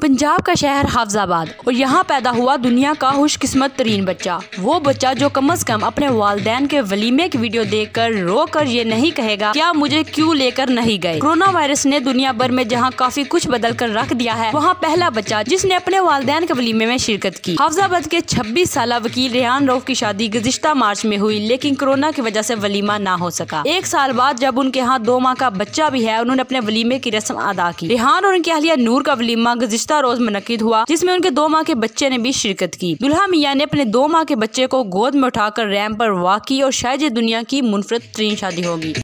पंजाब का शहर हाफजाबाद और यहाँ पैदा हुआ दुनिया का खुशकिस्मत तरीन बच्चा वो बच्चा जो कम अज कम अपने वालदेन के वलीमे की वीडियो देख कर रो कर ये नहीं कहेगा क्या मुझे क्यों लेकर नहीं गए कोरोना वायरस ने दुनिया भर में जहाँ काफी कुछ बदल कर रख दिया है वहाँ पहला बच्चा जिसने अपने वालदेन के वलीमे में शिरकत की हाफजाबाद के छब्बीस साल वकील रेहान रोफ की शादी गुजश्ता मार्च में हुई लेकिन कोरोना की वजह ऐसी वलीमा न हो सका एक साल बाद जब उनके यहाँ दो माह का बच्चा भी है उन्होंने अपने वलीमे की रस्म अदा की रेहान और उनकी अहलिया नूर का वलीमा गुजर गुजशत रोज मनकद हुआ जिसमे उनके दो माह के बच्चे ने भी शिरकत की दुल्हा मियाँ ने अपने दो माह के बच्चे को गोद में उठाकर रैम पर वाकई और शायद ये दुनिया की मुनफरद तरीन शादी होगी